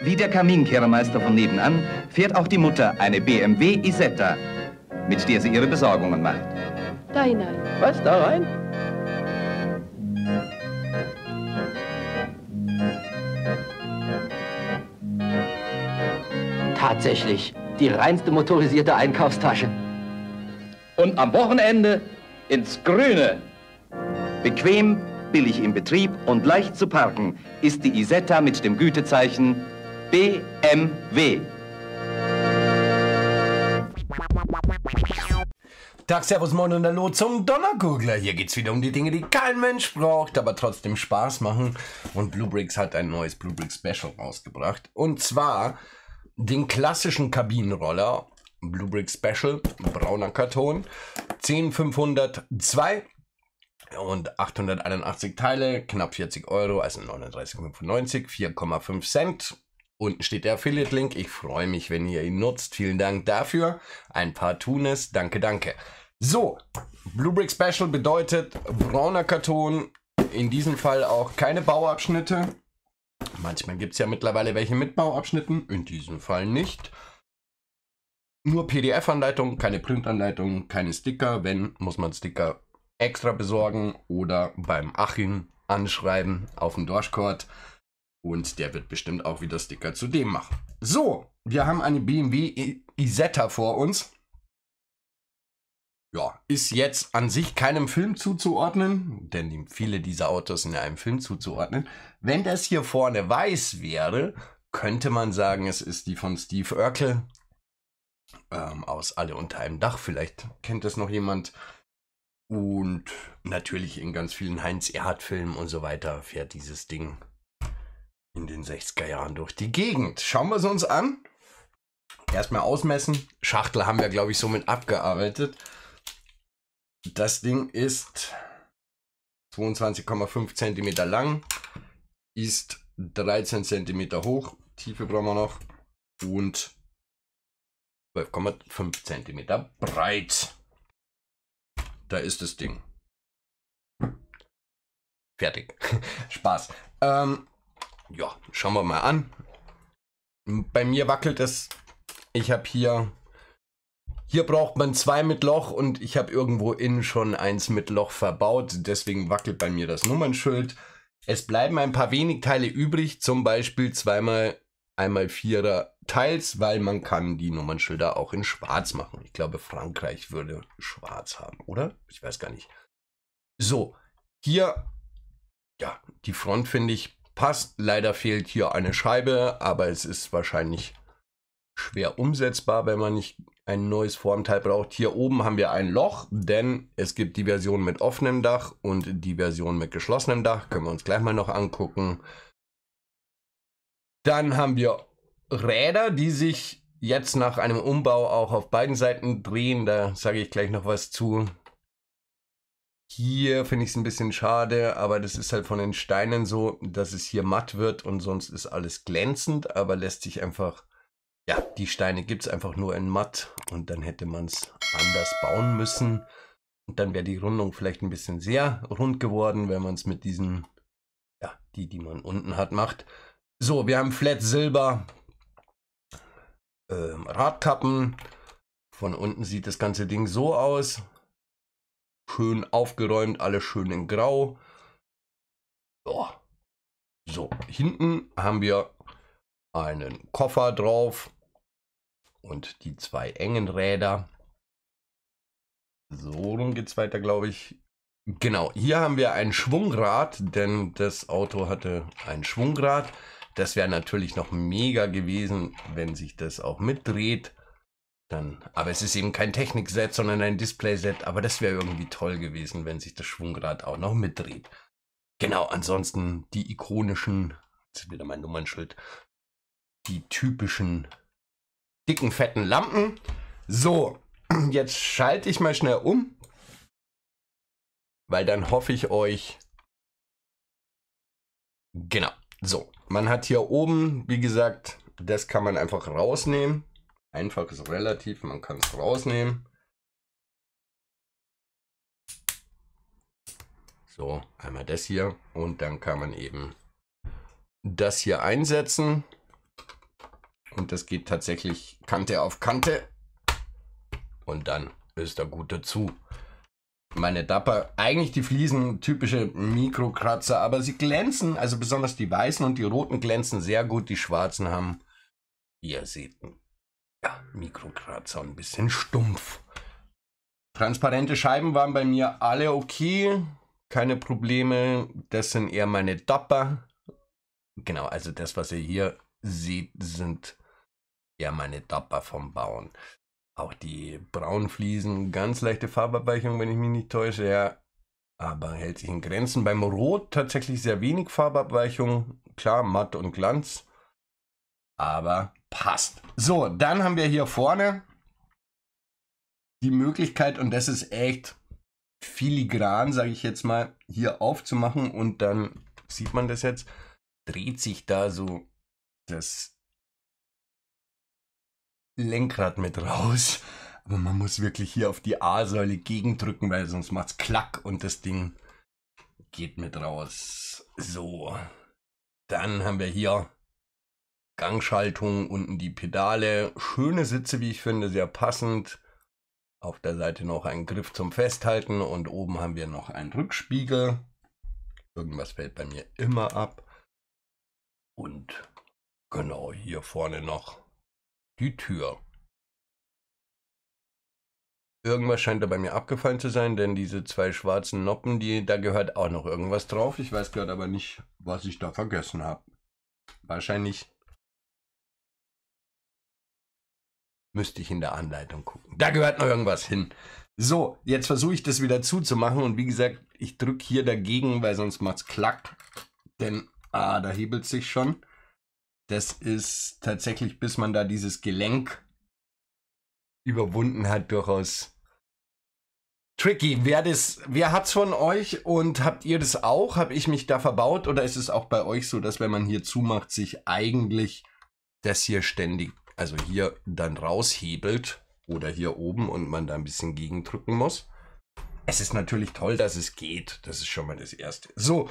Wie der Kaminkehrermeister von nebenan fährt auch die Mutter eine BMW Isetta, mit der sie ihre Besorgungen macht. Da hinein. Was, da rein? Tatsächlich, die reinste motorisierte Einkaufstasche. Und am Wochenende ins Grüne. Bequem, billig im Betrieb und leicht zu parken ist die Isetta mit dem Gütezeichen BMW. Tag, Servus, Moin und Hallo zum Donnergoogler. Hier geht's wieder um die Dinge, die kein Mensch braucht, aber trotzdem Spaß machen. Und Bluebricks hat ein neues Bluebricks Special rausgebracht. Und zwar den klassischen Kabinenroller. Bluebricks Special, brauner Karton. 10502 und 881 Teile, knapp 40 Euro, also 39,95, 4,5 Cent. Unten steht der Affiliate-Link. Ich freue mich, wenn ihr ihn nutzt. Vielen Dank dafür. Ein paar tun es. Danke, danke. So, Blue Brick Special bedeutet brauner Karton. In diesem Fall auch keine Bauabschnitte. Manchmal gibt es ja mittlerweile welche mit Bauabschnitten. In diesem Fall nicht. Nur PDF-Anleitung, keine Print-Anleitung, keine Sticker. Wenn, muss man Sticker extra besorgen oder beim Achim anschreiben auf dem Dorschkord. Und der wird bestimmt auch wieder Sticker zu dem machen. So, wir haben eine BMW Isetta vor uns. Ja, ist jetzt an sich keinem Film zuzuordnen, denn viele dieser Autos sind ja einem Film zuzuordnen. Wenn das hier vorne weiß wäre, könnte man sagen, es ist die von Steve Urkel ähm, aus Alle unter einem Dach. Vielleicht kennt das noch jemand. Und natürlich in ganz vielen heinz erhard filmen und so weiter fährt dieses Ding in den 60er Jahren durch die Gegend. Schauen wir es uns an. Erstmal ausmessen. Schachtel haben wir, glaube ich, somit abgearbeitet. Das Ding ist 22,5 cm lang, ist 13 cm hoch, Tiefe brauchen wir noch und 12,5 cm breit. Da ist das Ding. Fertig. Spaß. Ähm, ja, schauen wir mal an. Bei mir wackelt es. Ich habe hier... Hier braucht man zwei mit Loch und ich habe irgendwo innen schon eins mit Loch verbaut. Deswegen wackelt bei mir das Nummernschild. Es bleiben ein paar wenig Teile übrig, zum Beispiel zweimal einmal vierer Teils, weil man kann die Nummernschilder auch in schwarz machen. Ich glaube, Frankreich würde schwarz haben, oder? Ich weiß gar nicht. So, hier, ja, die Front finde ich passt. Leider fehlt hier eine Scheibe, aber es ist wahrscheinlich schwer umsetzbar, wenn man nicht ein neues Formteil braucht. Hier oben haben wir ein Loch, denn es gibt die Version mit offenem Dach und die Version mit geschlossenem Dach. Können wir uns gleich mal noch angucken. Dann haben wir Räder, die sich jetzt nach einem Umbau auch auf beiden Seiten drehen. Da sage ich gleich noch was zu. Hier finde ich es ein bisschen schade, aber das ist halt von den Steinen so, dass es hier matt wird und sonst ist alles glänzend, aber lässt sich einfach, ja, die Steine gibt es einfach nur in matt und dann hätte man es anders bauen müssen. Und dann wäre die Rundung vielleicht ein bisschen sehr rund geworden, wenn man es mit diesen, ja, die, die man unten hat, macht. So, wir haben Flat Silber, ähm, Radkappen. Von unten sieht das ganze Ding so aus schön aufgeräumt, alles schön in Grau. Ja. So, hinten haben wir einen Koffer drauf und die zwei engen Räder. So rum geht es weiter, glaube ich. Genau, hier haben wir ein Schwungrad, denn das Auto hatte ein Schwungrad. Das wäre natürlich noch mega gewesen, wenn sich das auch mitdreht. Dann, aber es ist eben kein Technikset, sondern ein Displayset. Aber das wäre irgendwie toll gewesen, wenn sich das Schwungrad auch noch mitdreht. Genau, ansonsten die ikonischen, jetzt wieder mein Nummernschild, die typischen dicken, fetten Lampen. So, jetzt schalte ich mal schnell um, weil dann hoffe ich euch. Genau, so, man hat hier oben, wie gesagt, das kann man einfach rausnehmen Einfach ist relativ, man kann es rausnehmen. So, einmal das hier und dann kann man eben das hier einsetzen. Und das geht tatsächlich Kante auf Kante. Und dann ist er gut dazu. Meine Dapper, eigentlich die Fliesen, typische Mikrokratzer, aber sie glänzen, also besonders die weißen und die roten glänzen sehr gut, die schwarzen haben, ihr seht, ja, Mikrokratzer, ein bisschen stumpf. Transparente Scheiben waren bei mir alle okay. Keine Probleme. Das sind eher meine Dopper. Genau, also das, was ihr hier seht, sind eher meine Dopper vom Bauen. Auch die braunen Fliesen, ganz leichte Farbabweichung, wenn ich mich nicht täusche, ja. Aber hält sich in Grenzen. Beim Rot tatsächlich sehr wenig Farbabweichung. Klar, matt und Glanz. Aber Passt. So, dann haben wir hier vorne die Möglichkeit, und das ist echt filigran, sage ich jetzt mal, hier aufzumachen und dann sieht man das jetzt, dreht sich da so das Lenkrad mit raus. Aber man muss wirklich hier auf die A-Säule gegendrücken, weil sonst macht es klack und das Ding geht mit raus. So. Dann haben wir hier Gangschaltung, unten die Pedale, schöne Sitze, wie ich finde, sehr passend. Auf der Seite noch ein Griff zum Festhalten und oben haben wir noch einen Rückspiegel. Irgendwas fällt bei mir immer ab. Und genau hier vorne noch die Tür. Irgendwas scheint da bei mir abgefallen zu sein, denn diese zwei schwarzen Noppen, die, da gehört auch noch irgendwas drauf. Ich weiß gerade aber nicht, was ich da vergessen habe. Wahrscheinlich Müsste ich in der Anleitung gucken. Da gehört noch irgendwas hin. So, jetzt versuche ich das wieder zuzumachen und wie gesagt, ich drücke hier dagegen, weil sonst macht es klack. Denn, ah, da hebelt sich schon. Das ist tatsächlich, bis man da dieses Gelenk überwunden hat, durchaus tricky. Wer, das, wer hat's von euch und habt ihr das auch? Habe ich mich da verbaut oder ist es auch bei euch so, dass wenn man hier zumacht, sich eigentlich das hier ständig also hier dann raushebelt oder hier oben und man da ein bisschen gegendrücken muss. Es ist natürlich toll, dass es geht. Das ist schon mal das Erste. So,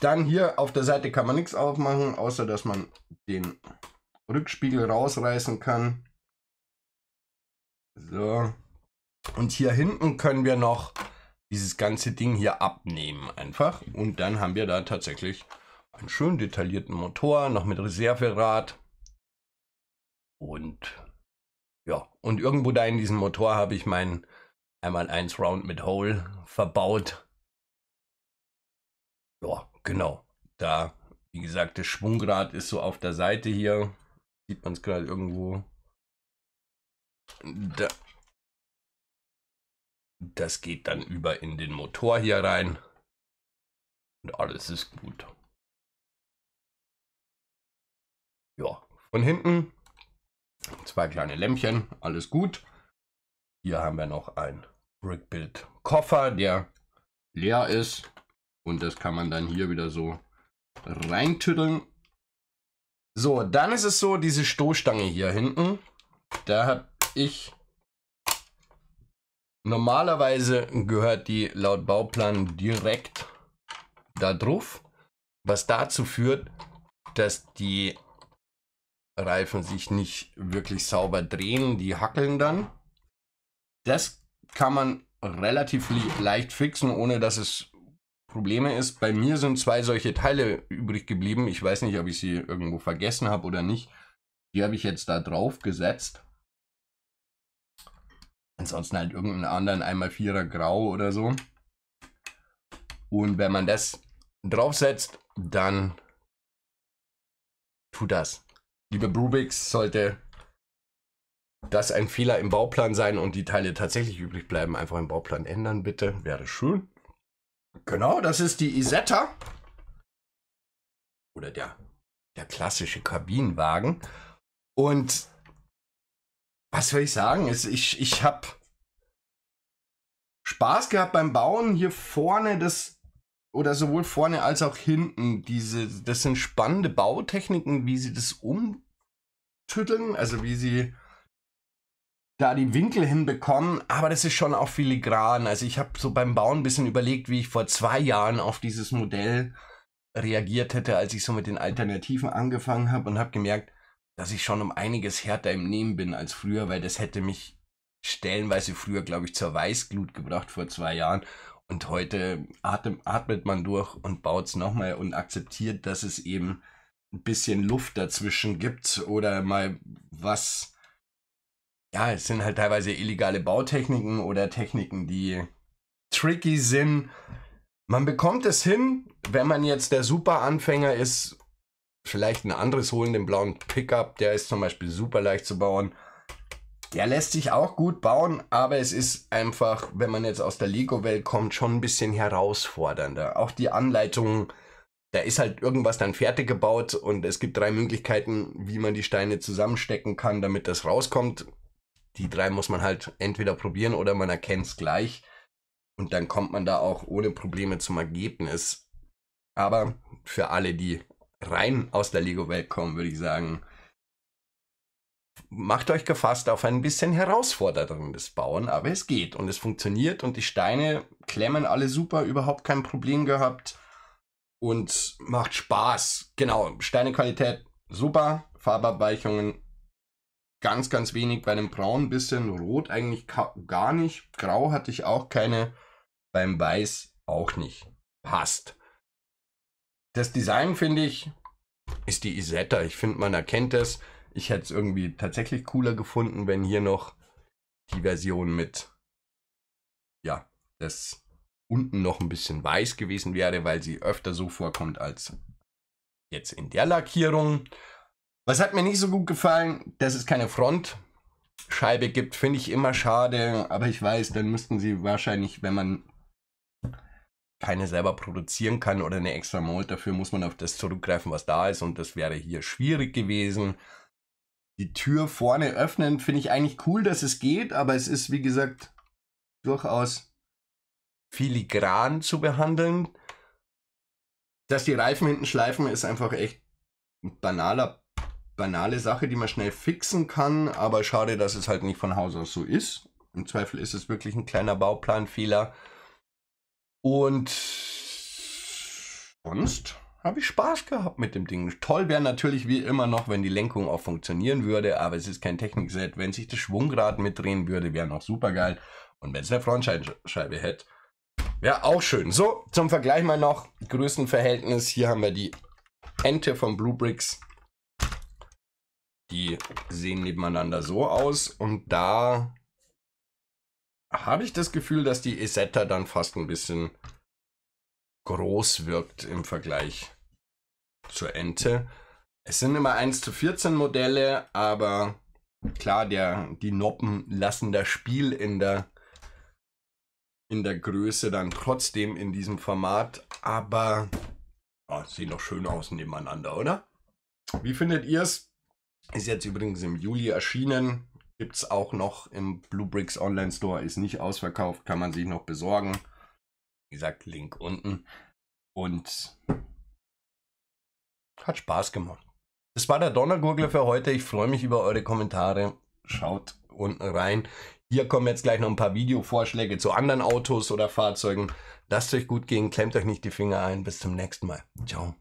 dann hier auf der Seite kann man nichts aufmachen, außer dass man den Rückspiegel rausreißen kann. So. Und hier hinten können wir noch dieses ganze Ding hier abnehmen einfach. Und dann haben wir da tatsächlich einen schön detaillierten Motor, noch mit Reserverad. Und ja, und irgendwo da in diesem Motor habe ich mein einmal 1 Round mit Hole verbaut. Ja, genau. Da, wie gesagt, das Schwungrad ist so auf der Seite hier. Sieht man es gerade irgendwo. Da. Das geht dann über in den Motor hier rein. Und alles ist gut. Ja, von hinten zwei kleine Lämpchen, alles gut. Hier haben wir noch ein Brickbuild Koffer, der leer ist und das kann man dann hier wieder so reintütteln. So, dann ist es so, diese Stoßstange hier hinten, da habe ich normalerweise gehört die laut Bauplan direkt da drauf, was dazu führt, dass die Reifen sich nicht wirklich sauber drehen, die hackeln dann. Das kann man relativ leicht fixen, ohne dass es Probleme ist. Bei mir sind zwei solche Teile übrig geblieben. Ich weiß nicht, ob ich sie irgendwo vergessen habe oder nicht. Die habe ich jetzt da drauf gesetzt. Ansonsten halt irgendeinen anderen einmal Vierer Grau oder so. Und wenn man das draufsetzt, dann tut das. Liebe Brubix, sollte das ein Fehler im Bauplan sein und die Teile tatsächlich übrig bleiben, einfach im Bauplan ändern, bitte. Wäre schön. Genau, das ist die Isetta. Oder der, der klassische Kabinenwagen. Und was soll ich sagen? Ich, ich habe Spaß gehabt beim Bauen. Hier vorne das, oder sowohl vorne als auch hinten. Diese, das sind spannende Bautechniken, wie sie das um tütteln, also wie sie da die Winkel hinbekommen, aber das ist schon auch filigran. Also ich habe so beim Bauen ein bisschen überlegt, wie ich vor zwei Jahren auf dieses Modell reagiert hätte, als ich so mit den Alternativen angefangen habe und habe gemerkt, dass ich schon um einiges härter im Nehmen bin als früher, weil das hätte mich stellenweise früher, glaube ich, zur Weißglut gebracht vor zwei Jahren. Und heute atmet man durch und baut es nochmal und akzeptiert, dass es eben ein bisschen Luft dazwischen gibt oder mal was. Ja, es sind halt teilweise illegale Bautechniken oder Techniken, die tricky sind. Man bekommt es hin, wenn man jetzt der Super-Anfänger ist, vielleicht ein anderes holen, den blauen Pickup, der ist zum Beispiel super leicht zu bauen. Der lässt sich auch gut bauen, aber es ist einfach, wenn man jetzt aus der Lego-Welt kommt, schon ein bisschen herausfordernder. Auch die Anleitungen da ist halt irgendwas dann fertig gebaut und es gibt drei Möglichkeiten, wie man die Steine zusammenstecken kann, damit das rauskommt. Die drei muss man halt entweder probieren oder man erkennt es gleich. Und dann kommt man da auch ohne Probleme zum Ergebnis. Aber für alle, die rein aus der Lego-Welt kommen, würde ich sagen, macht euch gefasst auf ein bisschen herausforderndes Bauen, aber es geht und es funktioniert und die Steine klemmen alle super, überhaupt kein Problem gehabt und macht Spaß. Genau, Steinequalität super, Farbabweichungen ganz, ganz wenig bei dem Braun, bisschen rot eigentlich gar nicht. Grau hatte ich auch keine, beim Weiß auch nicht. Passt. Das Design finde ich ist die Isetta. Ich finde, man erkennt es. Ich hätte es irgendwie tatsächlich cooler gefunden, wenn hier noch die Version mit ja, das unten noch ein bisschen weiß gewesen wäre, weil sie öfter so vorkommt als jetzt in der Lackierung. Was hat mir nicht so gut gefallen, dass es keine Frontscheibe gibt, finde ich immer schade, aber ich weiß, dann müssten sie wahrscheinlich, wenn man keine selber produzieren kann oder eine extra Mold, dafür muss man auf das zurückgreifen, was da ist und das wäre hier schwierig gewesen. Die Tür vorne öffnen finde ich eigentlich cool, dass es geht, aber es ist wie gesagt durchaus filigran zu behandeln. Dass die Reifen hinten schleifen, ist einfach echt banaler, banale Sache, die man schnell fixen kann. Aber schade, dass es halt nicht von Haus aus so ist. Im Zweifel ist es wirklich ein kleiner Bauplanfehler. Und sonst habe ich Spaß gehabt mit dem Ding. Toll wäre natürlich wie immer noch, wenn die Lenkung auch funktionieren würde, aber es ist kein Technikset. Wenn sich das Schwungrad mitdrehen würde, wäre noch super geil. Und wenn es eine Frontscheibe hätte, ja, auch schön. So, zum Vergleich mal noch Größenverhältnis. Hier haben wir die Ente von Blue Bricks. Die sehen nebeneinander so aus. Und da habe ich das Gefühl, dass die Esetta dann fast ein bisschen groß wirkt im Vergleich zur Ente. Es sind immer 1 zu 14 Modelle, aber klar, der, die Noppen lassen das Spiel in der in der Größe dann trotzdem in diesem Format, aber oh, ah, sehen doch schön aus nebeneinander, oder? Wie findet ihr es? Ist jetzt übrigens im Juli erschienen. Gibt es auch noch im Blue Bricks Online Store. Ist nicht ausverkauft, kann man sich noch besorgen. Wie gesagt, Link unten. Und hat Spaß gemacht. Das war der Donnergurgler für heute. Ich freue mich über eure Kommentare. Schaut unten rein. Hier kommen jetzt gleich noch ein paar Videovorschläge zu anderen Autos oder Fahrzeugen. Lasst euch gut gehen, klemmt euch nicht die Finger ein. Bis zum nächsten Mal. Ciao.